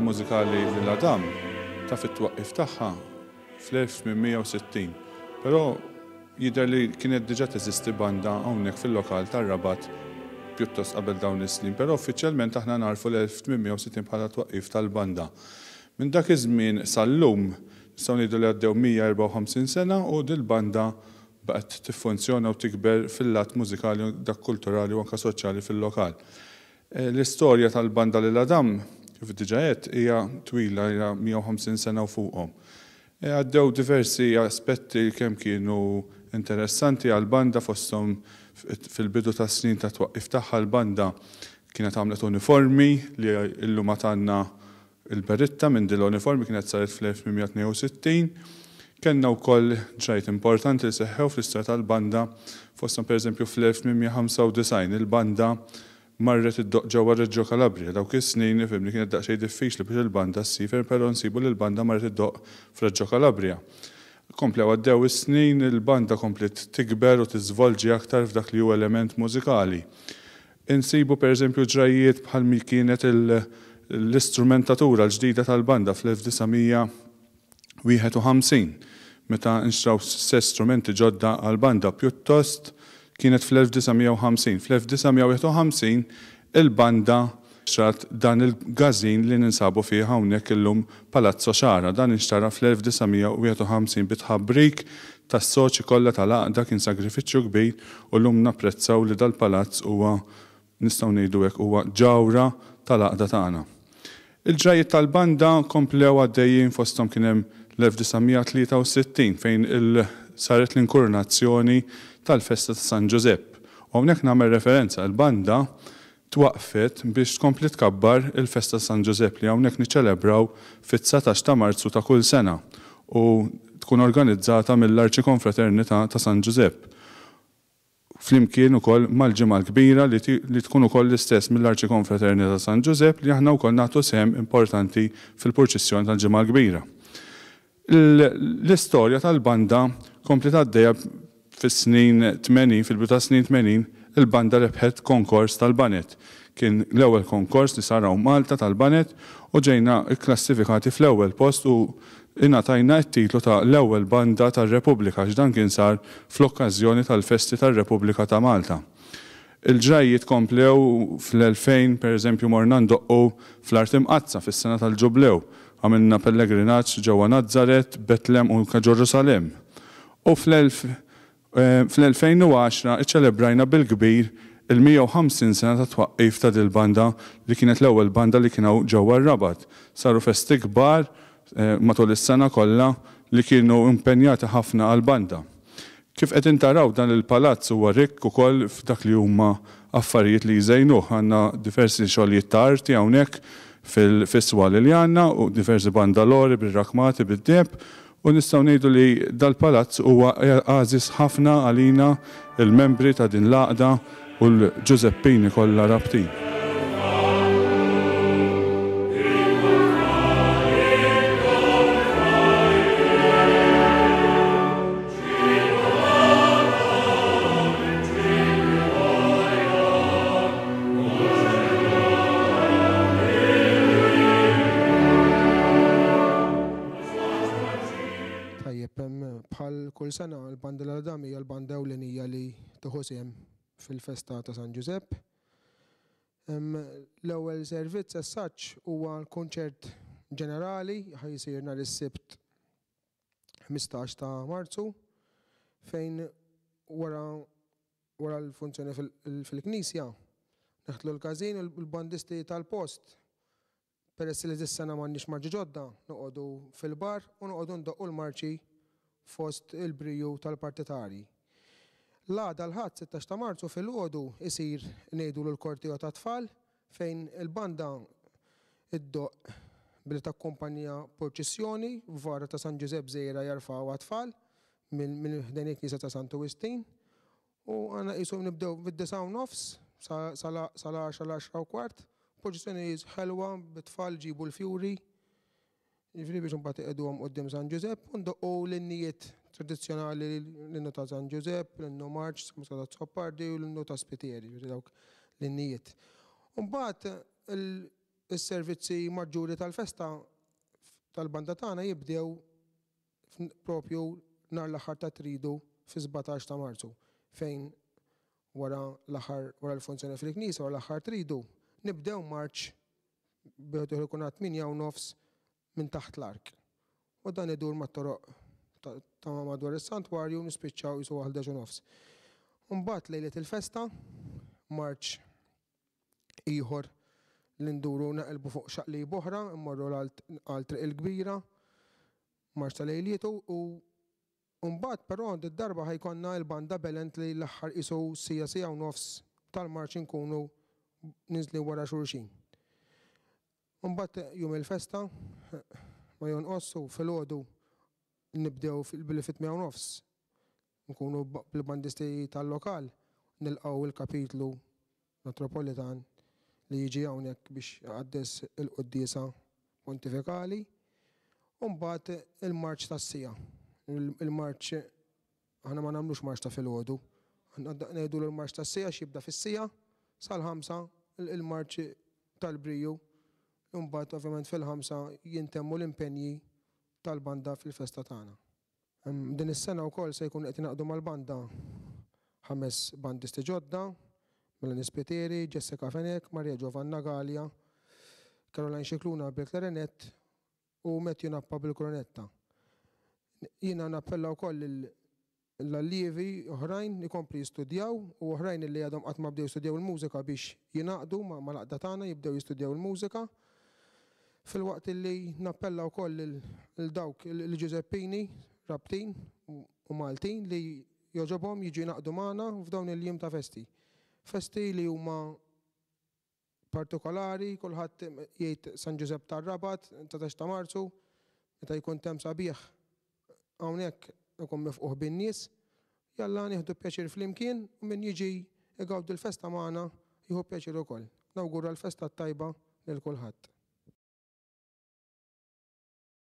nota mużikali l-Adam ta' fit-twaqqif tagħha fl-1860. Però jidher li kienet diġà teżisti banda hawnhekk fil-lokal tar-Rabat pjuttost qabel dawn is-snin, però uffiċjalment aħna narfu l-1860 bħala twaqqif tal-banda. Minn dak iż-żmien sal-lum nistgħu ngħidu li għaddew 154 sena u dil-banda baqgħet tiffunzjona u tikber fil-lat mużikali dak kulturali u anke soċjali fil-lokal. Eh, l-istorja tal-banda l Adam kif diġajet, hija twila, hija 150 sena u fuqhom. E, għaddew diversi aspetti kemm kienu interessanti għal-banda fostom fil-bidu ta' snin ta' twaqqif tagħha l-banda kienet għamlet uniformi li illum għatanna il-beritta minn dil uniformi kienet saret fl 1962 Kenna u koll ġajt importanti li seħħew fl-istra tal-banda fostom per eżempju fl 1995 il-banda marret ġewwa Reġġo Kalabria. Dawk is-snin nifhem li kienet daqsxejn diffiċli biex il-banda s-sifer, però nsibu li l-banda marret iddoq f'Reġġo Kalabria. Komplew għaddew is-snin il-banda komplet tikber u tiżvolġi aktar f'dak li hu element mużikali. Insibu pereżempju ġrajiet bħal mi kienet l-istrumentatura l-ġdida tal-banda fl-1951 meta nxraw s-strumenti ġodda għal-banda pjuttost kienet fl-1950. Fl-1951 il-banda xrat dan il-gazin li ninsabu fi hawnhekk illum Palazzo Xara. Dan inxtara fl-1951 bitħabrik tas soċi kollha tal-aqda kien sagrifiċċju kbir u llum napprezzaw li dal-palazz huwa nistgħu ngħidu hekk huwa ġawra tal-aqda tagħna. Il-ġrajiet tal-banda komplew għaddejjin fosthom kien hemm l-1963 fejn il saret l-inkurnazzjoni tal-festa ta' San Giuseppe. U għonek namel referenza, il banda twaqfet biex tkompli tkabbar il-festa San Giuseppe li għonek niċelebraw fit-19 ta' marzu ta' kull sena u tkun organizzata mill-Arċi Konfraternita ta' San Giuseppe. Flimkien u koll mal-ġimal kbira li, li tkun u koll l-istess mill-Arċi Konfraternita ta' San Giuseppe li aħna u koll natu sem importanti fil-purċissjoni tal-ġimal kbira. L-istoria tal-banda kompli d fis-snin 80, fil-bita snin 80, il-banda rebħet konkors tal-banet. Kien l-ewwel konkors li saraw Malta tal-banet u ġejna klassifikati fl-ewwel post u tajna t-titlu ta' l-ewwel banda tal-Repubblika x'dan kien sar fl-okkażjoni tal-Festi tal-Repubblika ta' Malta. Il-ġrajiet komplew fl-2000 per eżempju Mornando u fl-artim qazza fis-sena tal-ġublew għamilna pellegrinaċ ġewwa Nazzaret, Betlem u Salem. U fl-1000 Eh, fl-2010 iċċelebrajna bil-kbir il-150 sena ta' twaqqif ta' dil-banda li kienet l-ewwel banda li kienu ġewwa rabat Saru festi kbar eh, matul is-sena kollha li kienu impenjati ħafna għal-banda. Kif qed intaraw dan il-palazz huwa rikk ukoll f'dak li huma affarijiet li jżejnuh għandna diversi xogħlijiet ta' arti hawnhekk fil-fiswa li għandna u diversi bandalori bil-rakmati bid deb u nistgħu ngħidu li dal-palazz huwa għażis ħafna għalina il-membri ta' din l-aqda u l-Giuseppini kollha rabtin. kull sena l-banda l-Adam hija l-banda ewlenija li toħosem fil-festa ta' San Giuseppe. L-ewwel servizz as saċ huwa l-kunċert ġenerali ħajsir nhar is-sibt 15 ta' Marzu fejn wara wara l-funzjoni fil-Knisja neħtlu l-każin il-bandisti tal-post peress li dis-sena m'għandniex marġi ġodda noqogħdu fil-bar u noqogħdu ndoqqu l-marċi fost il-briju tal-partitari. L-għada l-ħat 16 ta' marzu fil-ħodu isir nejdu l-kortiju ta' tfal fejn il-banda id-doq billi ta' kompanija Porċissjoni, vara ta' San Giuseppe Zejra jarfaw għatfall minn dan il-Knisa ta' Santu Wistin. U għana jisum nibdew bid-desaw nofs, sal-10 u kwart, Porċissjoni jizħelwa bit-tfal ġibu l-fjuri, Ġifiri biex mbagħad iqedu għom qoddim San Giuseppe, undoqqu l-innijiet tradizzjonali l-innu ta' San Giuseppe, l-innu Marċ, muska ta' Zoppardi u l-innu ta' Spitieri, ġifiri dawk l-innijiet. Mbagħad il-servizzi maġġuri tal-festa tal-banda tagħna jibdew propju nar l-aħħar ta' tridu fi 17 ta' Marzu fejn wara l-aħħar wara l-funzjoni fil-Knisja wara l-aħħar tridu nibdew marċ bieħdu ħikunat min jaw nofs minn taħt l-ark. U dan idur ma' toroq ta' madwar is-santwarju nispiċċaw jisu għal deġu nofs. Umbat lejlet il-festa, marċ iħor l-induru naqelbu fuq xaqli boħra, immorru l-altri il-kbira, marċ ta' lejlietu u Umbat però għand id-darba ħajkonna il-banda belent li l-axħar isu sija sija u nofs tal marċin nkunu nizli wara xurxin. Unbat jum il-festa, ma jonqossu fil-ħodu nibdew bil-fit mew nofs. Nkunu bil-bandisti tal-lokal, nilqaw il-kapitlu metropolitan li jiġi hawnhekk biex għaddis il-qoddisa pontifikali. Unbat il-marċ tas-sija. Il-marċ, għana ma namlux marċ ta' fil-ħodu. Ngħidu l-marċ tas-sija xibda fis-sija, sal-ħamsa il-marċ tal-briju Imbagħad ovvjament fil-ħamsa jintemmu l-impenji tal-banda fil-festa tagħna. Din is-sena wkoll se jkun qed inaqdu mal-banda ħames bandisti ġodda, Melani Spiteri, Jessica Fenek, Maria Giovanna Galia, Caroline Xikluna bil-klarinet u Metju Nappa bil kronetta jina nappella wkoll l-allievi oħrajn ikompli jistudjaw u oħrajn li għadhom qatt ma bdew jistudjaw il-mużika biex jinaqdu ma laqda tagħna jibdew jistudjaw il-mużika Fil-waqt li nappella u koll il-dawk il-Giuseppini, Rabtin u Maltin li joġobom jiġi naqdu maħna f'dawn il-jim ta' festi. Festi li huma partikolari, kullħat jgħid San Giuseppe ta' Rabat, ta' ta' Marzu, meta jkun tem sabiħ hawnhekk ikun mifquħ bin-nies, jalla nieħdu pjaċir flimkien u min jiġi igawd il-festa magħna jieħu pjaċir ukoll. Nawgura l-festa tajba lil kulħadd.